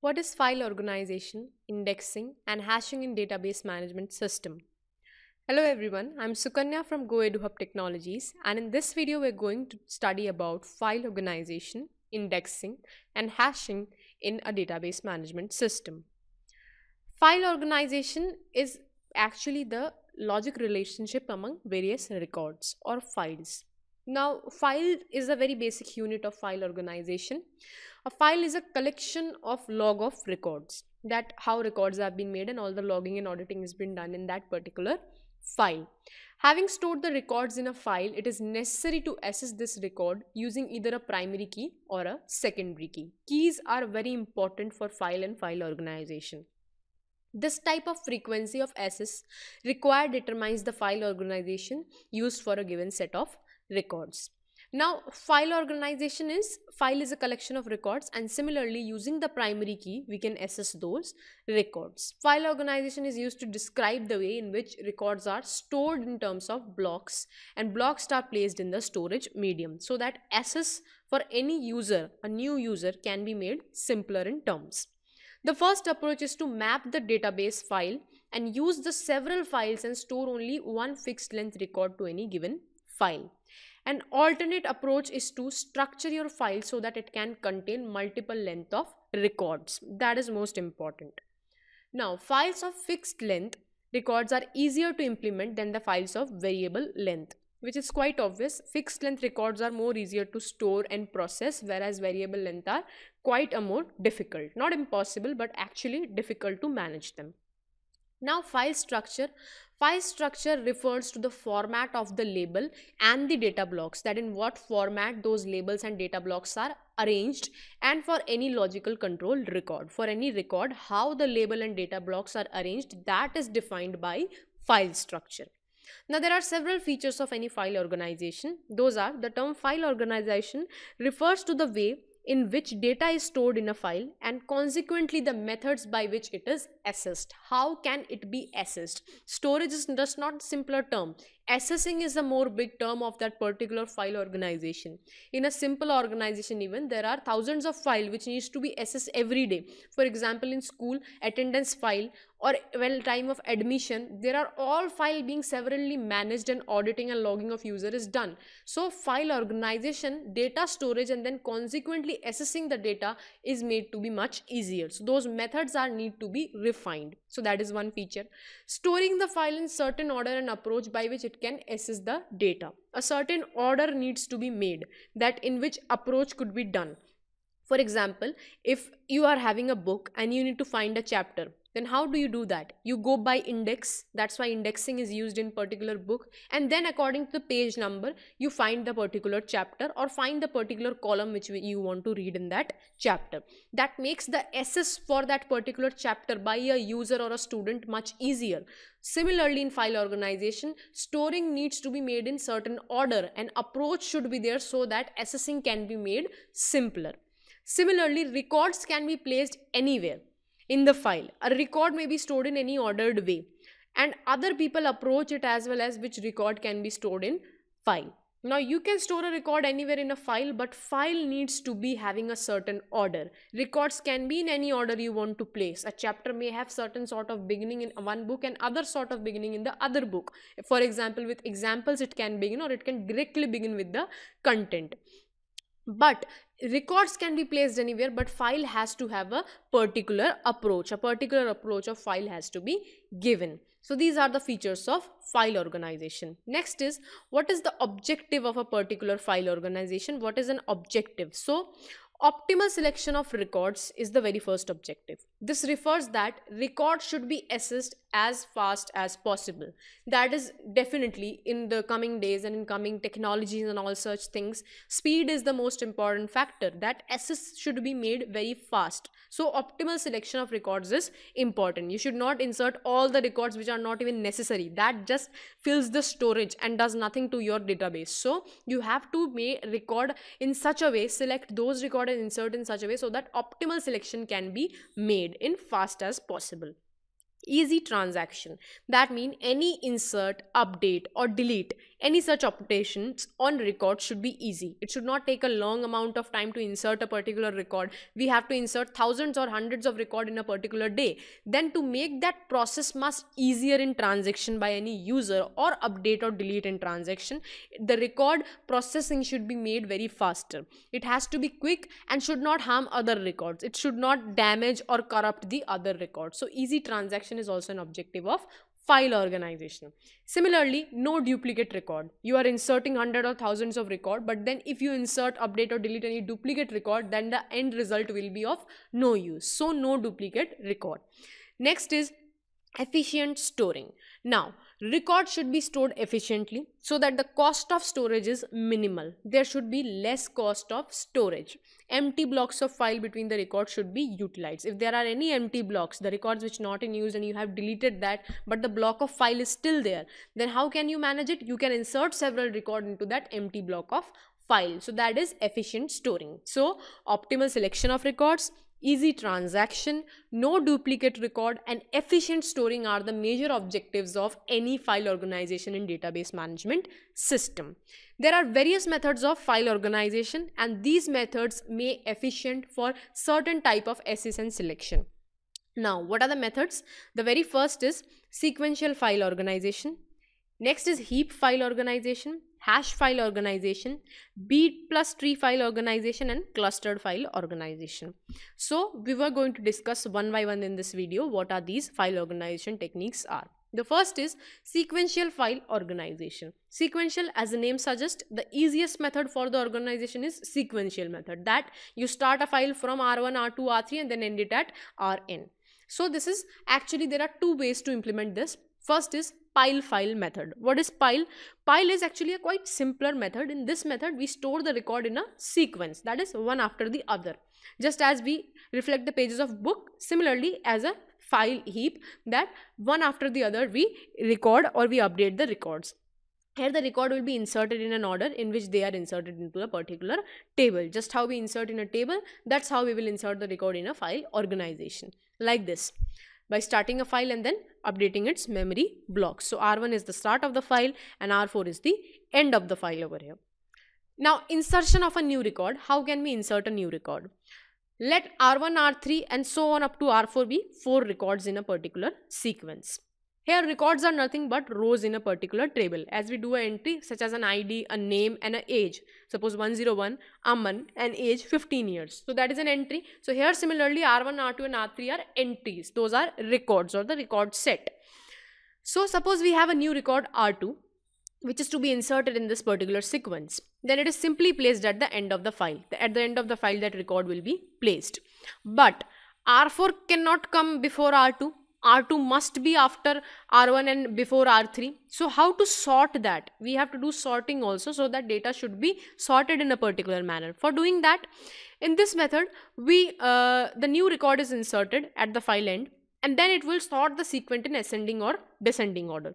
What is file organization, indexing, and hashing in database management system? Hello everyone, I'm Sukanya from GoEduHub Technologies and in this video we're going to study about file organization, indexing, and hashing in a database management system. File organization is actually the logic relationship among various records or files. Now, file is a very basic unit of file organization a file is a collection of log of records that how records have been made and all the logging and auditing has been done in that particular file. Having stored the records in a file, it is necessary to access this record using either a primary key or a secondary key. Keys are very important for file and file organization. This type of frequency of access required determines the file organization used for a given set of records. Now file organization is file is a collection of records and similarly using the primary key we can access those records. File organization is used to describe the way in which records are stored in terms of blocks and blocks are placed in the storage medium so that access for any user a new user can be made simpler in terms. The first approach is to map the database file and use the several files and store only one fixed length record to any given file. An alternate approach is to structure your file so that it can contain multiple length of records. That is most important. Now, files of fixed length records are easier to implement than the files of variable length which is quite obvious fixed length records are more easier to store and process whereas variable length are quite a more difficult not impossible but actually difficult to manage them now file structure. File structure refers to the format of the label and the data blocks that in what format those labels and data blocks are arranged and for any logical control record. For any record how the label and data blocks are arranged that is defined by file structure. Now there are several features of any file organization. Those are the term file organization refers to the way in which data is stored in a file and consequently the methods by which it is accessed. How can it be accessed? Storage is just not simpler term assessing is a more big term of that particular file organization in a simple organization even there are thousands of file which needs to be assessed every day for example in school attendance file or well time of admission there are all file being severally managed and auditing and logging of user is done so file organization data storage and then consequently assessing the data is made to be much easier so those methods are need to be refined so that is one feature storing the file in certain order and approach by which it can assess the data. A certain order needs to be made that in which approach could be done. For example, if you are having a book and you need to find a chapter, then how do you do that you go by index that's why indexing is used in particular book and then according to the page number you find the particular chapter or find the particular column which you want to read in that chapter that makes the ss for that particular chapter by a user or a student much easier Similarly, in file organization, storing needs to be made in certain order. An approach should be there so that accessing can be made simpler. Similarly, records can be placed anywhere in the file. A record may be stored in any ordered way and other people approach it as well as which record can be stored in file. Now you can store a record anywhere in a file but file needs to be having a certain order. Records can be in any order you want to place. A chapter may have certain sort of beginning in one book and other sort of beginning in the other book. For example with examples it can begin or it can directly begin with the content. But records can be placed anywhere but file has to have a particular approach a particular approach of file has to be given so these are the features of file organization next is what is the objective of a particular file organization what is an objective so optimal selection of records is the very first objective this refers that records should be assessed as fast as possible. That is definitely in the coming days and in coming technologies and all such things. Speed is the most important factor. That assess should be made very fast. So optimal selection of records is important. You should not insert all the records which are not even necessary. That just fills the storage and does nothing to your database. So you have to make record in such a way, select those record and insert in such a way so that optimal selection can be made made in fast as possible easy transaction that mean any insert update or delete any such operations on record should be easy. It should not take a long amount of time to insert a particular record. We have to insert thousands or hundreds of record in a particular day. Then to make that process much easier in transaction by any user or update or delete in transaction, the record processing should be made very faster. It has to be quick and should not harm other records. It should not damage or corrupt the other records. So easy transaction is also an objective of file organization. Similarly, no duplicate record. You are inserting hundred or thousands of record, but then if you insert, update or delete any duplicate record, then the end result will be of no use. So no duplicate record. Next is efficient storing. Now, Records should be stored efficiently so that the cost of storage is minimal. There should be less cost of storage. Empty blocks of file between the records should be utilized. If there are any empty blocks, the records which not in use and you have deleted that, but the block of file is still there, then how can you manage it? You can insert several records into that empty block of file. So that is efficient storing. So optimal selection of records, easy transaction, no duplicate record and efficient storing are the major objectives of any file organization in database management system. There are various methods of file organization and these methods may efficient for certain type of SSN selection. Now, what are the methods? The very first is sequential file organization. Next is heap file organization hash file organization, B+ plus tree file organization and clustered file organization. So we were going to discuss one by one in this video what are these file organization techniques are. The first is sequential file organization. Sequential as the name suggests, the easiest method for the organization is sequential method that you start a file from R1, R2, R3 and then end it at Rn. So this is actually there are two ways to implement this. First is pile file method. What is pile? Pile is actually a quite simpler method. In this method, we store the record in a sequence, that is one after the other. Just as we reflect the pages of book, similarly as a file heap that one after the other we record or we update the records. Here the record will be inserted in an order in which they are inserted into a particular table. Just how we insert in a table, that's how we will insert the record in a file organization. Like this. By starting a file and then updating its memory blocks. So R1 is the start of the file and R4 is the end of the file over here. Now insertion of a new record. How can we insert a new record? Let R1, R3 and so on up to R4 be 4 records in a particular sequence. Here records are nothing but rows in a particular table as we do an entry such as an ID, a name and an age. Suppose 101 Aman and age 15 years. So that is an entry. So here similarly R1, R2 and R3 are entries. Those are records or the record set. So suppose we have a new record R2 which is to be inserted in this particular sequence. Then it is simply placed at the end of the file. At the end of the file that record will be placed. But R4 cannot come before R2 r2 must be after r1 and before r3 so how to sort that we have to do sorting also so that data should be sorted in a particular manner for doing that in this method we uh, the new record is inserted at the file end and then it will sort the sequence in ascending or descending order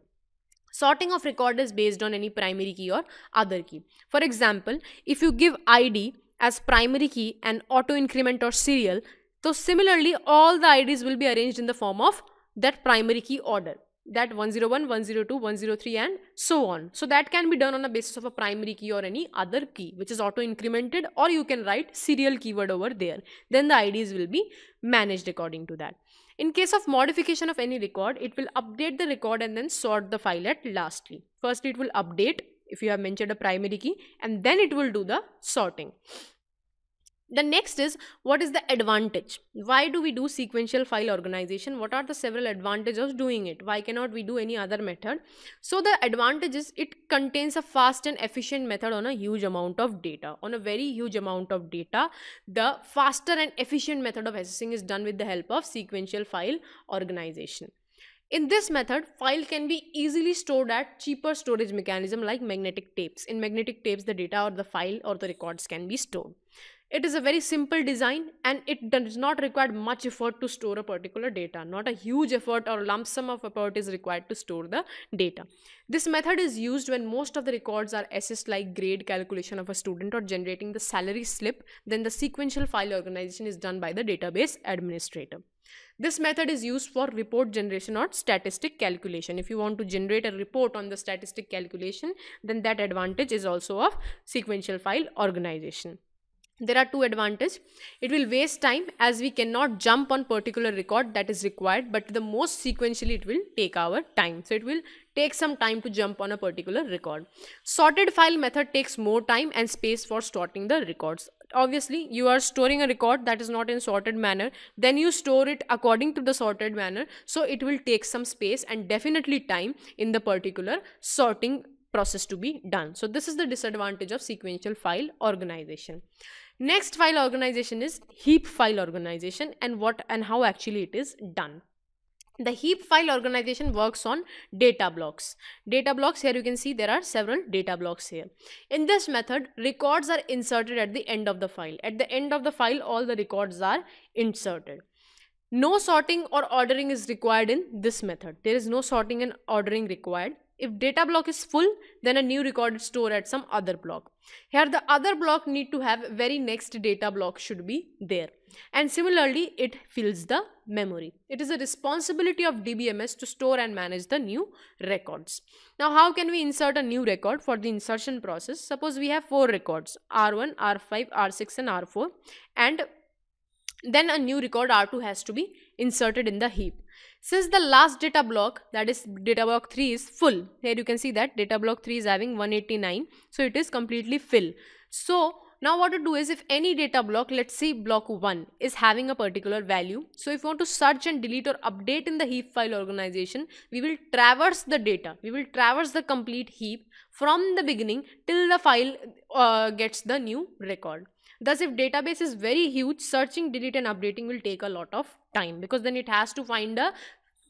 sorting of record is based on any primary key or other key for example if you give id as primary key and auto increment or serial so similarly all the ids will be arranged in the form of that primary key order that 101, 102, 103 and so on. So that can be done on the basis of a primary key or any other key which is auto incremented or you can write serial keyword over there. Then the IDs will be managed according to that. In case of modification of any record, it will update the record and then sort the file at lastly. First it will update if you have mentioned a primary key and then it will do the sorting. The next is what is the advantage? Why do we do sequential file organization? What are the several advantages of doing it? Why cannot we do any other method? So the advantage is it contains a fast and efficient method on a huge amount of data. On a very huge amount of data, the faster and efficient method of accessing is done with the help of sequential file organization. In this method, file can be easily stored at cheaper storage mechanism like magnetic tapes. In magnetic tapes, the data or the file or the records can be stored. It is a very simple design and it does not require much effort to store a particular data. Not a huge effort or lump sum of effort is required to store the data. This method is used when most of the records are assessed like grade calculation of a student or generating the salary slip. Then the sequential file organization is done by the database administrator. This method is used for report generation or statistic calculation. If you want to generate a report on the statistic calculation, then that advantage is also of sequential file organization there are two advantage it will waste time as we cannot jump on particular record that is required but the most sequentially it will take our time so it will take some time to jump on a particular record sorted file method takes more time and space for sorting the records obviously you are storing a record that is not in sorted manner then you store it according to the sorted manner so it will take some space and definitely time in the particular sorting process to be done. So this is the disadvantage of sequential file organization. Next file organization is heap file organization and what and how actually it is done. The heap file organization works on data blocks. Data blocks here you can see there are several data blocks here. In this method records are inserted at the end of the file. At the end of the file all the records are inserted. No sorting or ordering is required in this method. There is no sorting and ordering required if data block is full then a new record is stored at some other block here the other block need to have very next data block should be there and similarly it fills the memory it is a responsibility of dbms to store and manage the new records now how can we insert a new record for the insertion process suppose we have four records r1 r5 r6 and r4 and then a new record r2 has to be inserted in the heap since the last data block, that is data block 3 is full, here you can see that data block 3 is having 189, so it is completely full. So now what to do is if any data block, let's say block 1 is having a particular value. So if you want to search and delete or update in the heap file organization, we will traverse the data. We will traverse the complete heap from the beginning till the file uh, gets the new record. Thus if database is very huge, searching, delete and updating will take a lot of time because then it has to find a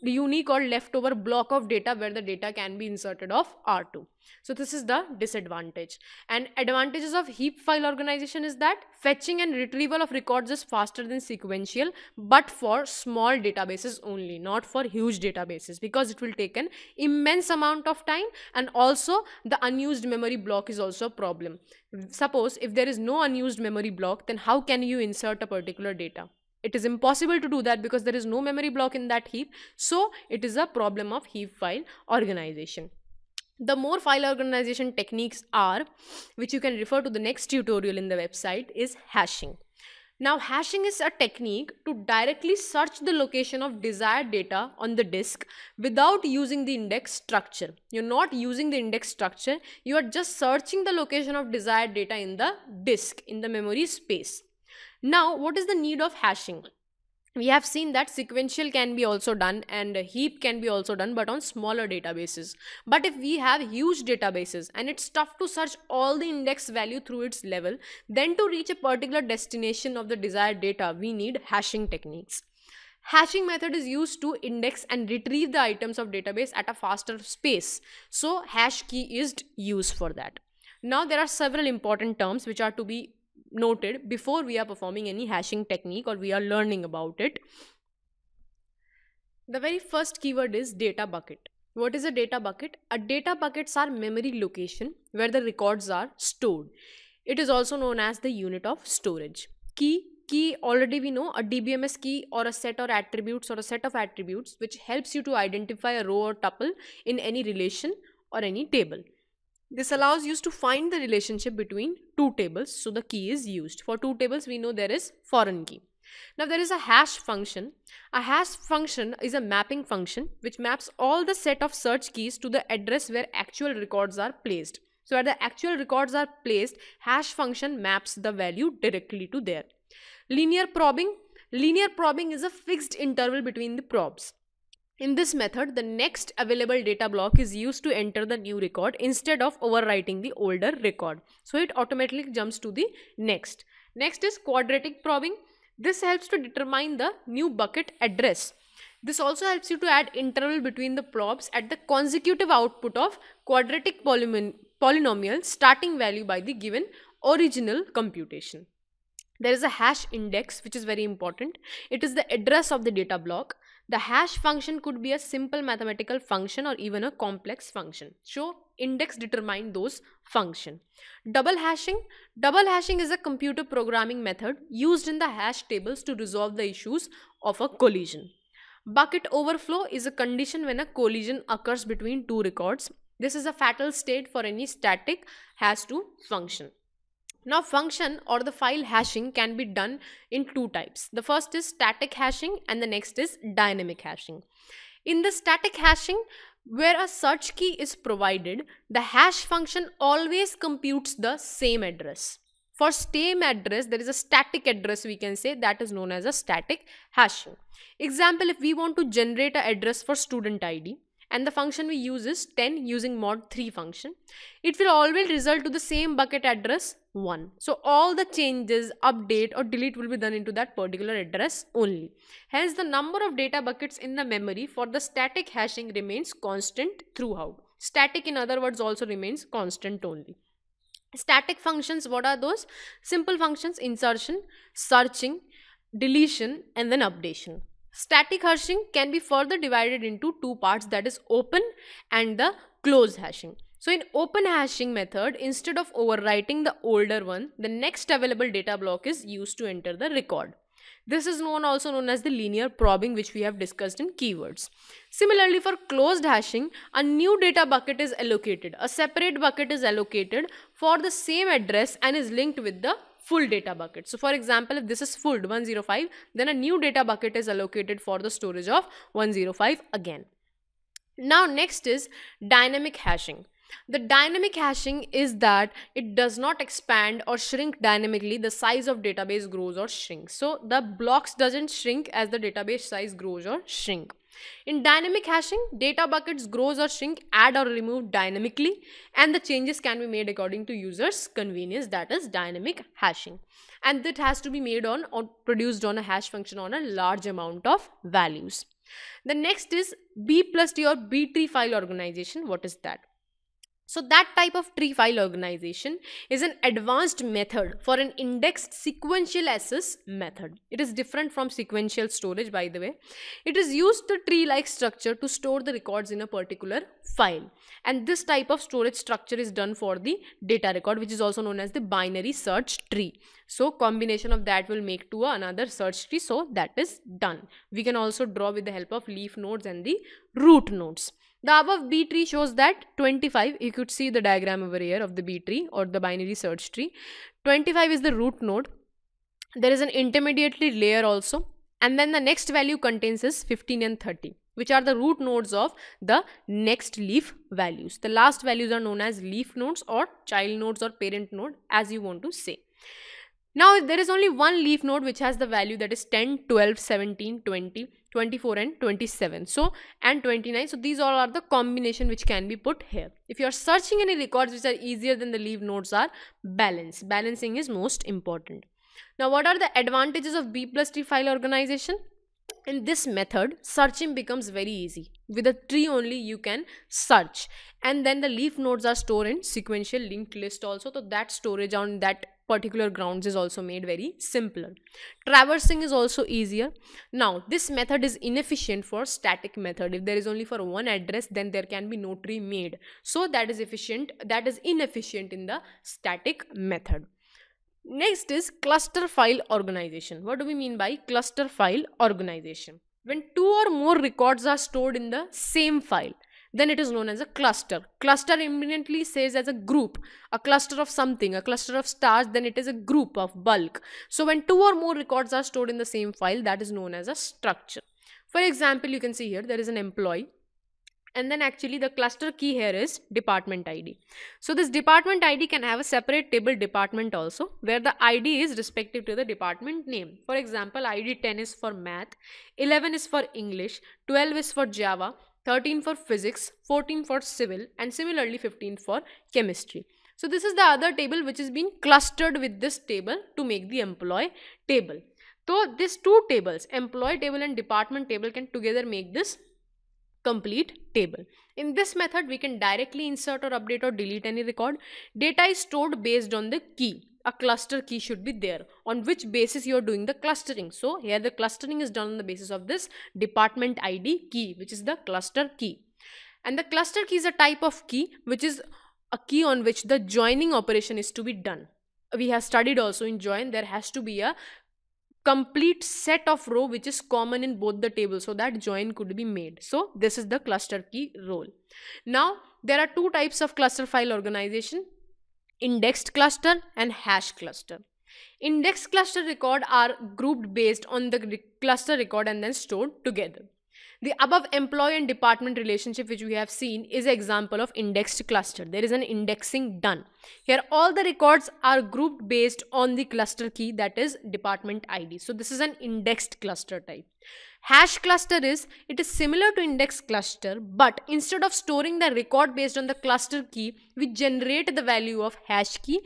unique or leftover block of data where the data can be inserted of R2. So this is the disadvantage. And advantages of heap file organization is that fetching and retrieval of records is faster than sequential, but for small databases only, not for huge databases because it will take an immense amount of time and also the unused memory block is also a problem. Suppose if there is no unused memory block, then how can you insert a particular data? it is impossible to do that because there is no memory block in that heap so it is a problem of heap file organization the more file organization techniques are which you can refer to the next tutorial in the website is hashing now hashing is a technique to directly search the location of desired data on the disk without using the index structure. You're not using the index structure. You are just searching the location of desired data in the disk in the memory space. Now, what is the need of hashing? We have seen that sequential can be also done and heap can be also done, but on smaller databases. But if we have huge databases and it's tough to search all the index value through its level, then to reach a particular destination of the desired data, we need hashing techniques. Hashing method is used to index and retrieve the items of database at a faster pace. So hash key is used for that. Now there are several important terms which are to be noted before we are performing any hashing technique or we are learning about it. The very first keyword is data bucket. What is a data bucket? A data buckets are memory location where the records are stored. It is also known as the unit of storage. Key key already we know a dbms key or a set or attributes or a set of attributes which helps you to identify a row or tuple in any relation or any table this allows us to find the relationship between two tables. So the key is used. For two tables, we know there is foreign key. Now there is a hash function. A hash function is a mapping function which maps all the set of search keys to the address where actual records are placed. So where the actual records are placed, hash function maps the value directly to there. Linear probing. Linear probing is a fixed interval between the probes. In this method, the next available data block is used to enter the new record instead of overwriting the older record. So it automatically jumps to the next. Next is quadratic probing. This helps to determine the new bucket address. This also helps you to add interval between the probes at the consecutive output of quadratic polynomial starting value by the given original computation. There is a hash index which is very important. It is the address of the data block the hash function could be a simple mathematical function or even a complex function. So index determine those function. Double hashing. Double hashing is a computer programming method used in the hash tables to resolve the issues of a collision. Bucket overflow is a condition when a collision occurs between two records. This is a fatal state for any static has to function. Now function or the file hashing can be done in two types. The first is static hashing and the next is dynamic hashing. In the static hashing, where a search key is provided, the hash function always computes the same address. For same address, there is a static address we can say that is known as a static hashing. Example, if we want to generate an address for student ID, and the function we use is 10 using mod 3 function. It will always result to the same bucket address 1. So all the changes, update or delete will be done into that particular address only. Hence the number of data buckets in the memory for the static hashing remains constant throughout. Static in other words also remains constant only. Static functions, what are those? Simple functions, insertion, searching, deletion and then updation. Static hashing can be further divided into two parts that is open and the closed hashing. So in open hashing method, instead of overwriting the older one, the next available data block is used to enter the record. This is known also known as the linear probing which we have discussed in keywords. Similarly for closed hashing, a new data bucket is allocated. A separate bucket is allocated for the same address and is linked with the full data bucket. So for example, if this is full 105, then a new data bucket is allocated for the storage of 105 again. Now next is dynamic hashing. The dynamic hashing is that it does not expand or shrink dynamically. The size of database grows or shrinks. So the blocks doesn't shrink as the database size grows or shrink. In dynamic hashing, data buckets grows or shrink, add or remove dynamically and the changes can be made according to user's convenience that is dynamic hashing. And that has to be made on or produced on a hash function on a large amount of values. The next is B plus T or B tree file organization. What is that? So that type of tree file organization is an advanced method for an indexed sequential access method. It is different from sequential storage by the way. It is used the tree-like structure to store the records in a particular file. And this type of storage structure is done for the data record which is also known as the binary search tree. So combination of that will make to another search tree. So that is done. We can also draw with the help of leaf nodes and the root nodes. The above B tree shows that 25, you could see the diagram over here of the B tree or the binary search tree. 25 is the root node. There is an intermediately layer also. And then the next value contains is 15 and 30, which are the root nodes of the next leaf values. The last values are known as leaf nodes or child nodes or parent node as you want to say. Now there is only one leaf node which has the value that is 10, 12, 17, 20 24 and 27 so and 29 so these all are the combination which can be put here if you are searching any records which are easier than the leaf nodes are balance balancing is most important now what are the advantages of b plus tree file organization in this method searching becomes very easy with a tree only you can search and then the leaf nodes are stored in sequential linked list also so that storage on that particular grounds is also made very simpler. Traversing is also easier. Now, this method is inefficient for static method. If there is only for one address, then there can be no tree made. So that is efficient, that is inefficient in the static method. Next is cluster file organization. What do we mean by cluster file organization? When two or more records are stored in the same file, then it is known as a cluster cluster imminently says as a group a cluster of something a cluster of stars then it is a group of bulk so when two or more records are stored in the same file that is known as a structure for example you can see here there is an employee and then actually the cluster key here is department id so this department id can have a separate table department also where the id is respective to the department name for example id 10 is for math 11 is for english 12 is for java 13 for physics, 14 for civil and similarly 15 for chemistry. So this is the other table which is being clustered with this table to make the employee table. So these two tables, employee table and department table can together make this complete table. In this method, we can directly insert or update or delete any record. Data is stored based on the key. A cluster key should be there on which basis you are doing the clustering. So here the clustering is done on the basis of this department ID key, which is the cluster key. And the cluster key is a type of key, which is a key on which the joining operation is to be done. We have studied also in join, there has to be a complete set of row which is common in both the tables so that join could be made so this is the cluster key role now there are two types of cluster file organization indexed cluster and hash cluster Indexed cluster record are grouped based on the cluster record and then stored together the above employee and department relationship which we have seen is an example of indexed cluster. There is an indexing done. Here all the records are grouped based on the cluster key that is department ID. So this is an indexed cluster type. Hash cluster is, it is similar to index cluster but instead of storing the record based on the cluster key, we generate the value of hash key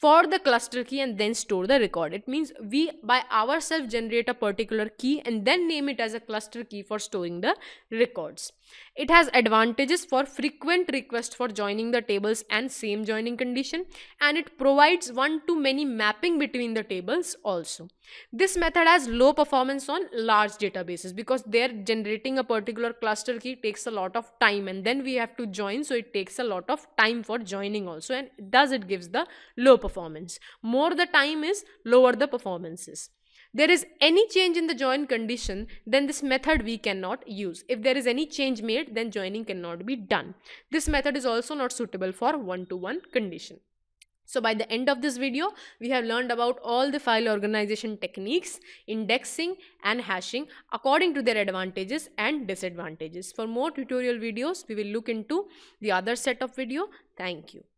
for the cluster key and then store the record. It means we by ourselves generate a particular key and then name it as a cluster key for storing the records. It has advantages for frequent request for joining the tables and same joining condition and it provides one to many mapping between the tables also. This method has low performance on large databases because they're generating a particular cluster key takes a lot of time and then we have to join so it takes a lot of time for joining also and thus it gives the low performance. More the time is lower the performances there is any change in the join condition, then this method we cannot use. If there is any change made, then joining cannot be done. This method is also not suitable for one-to-one -one condition. So by the end of this video, we have learned about all the file organization techniques, indexing and hashing according to their advantages and disadvantages. For more tutorial videos, we will look into the other set of video. Thank you.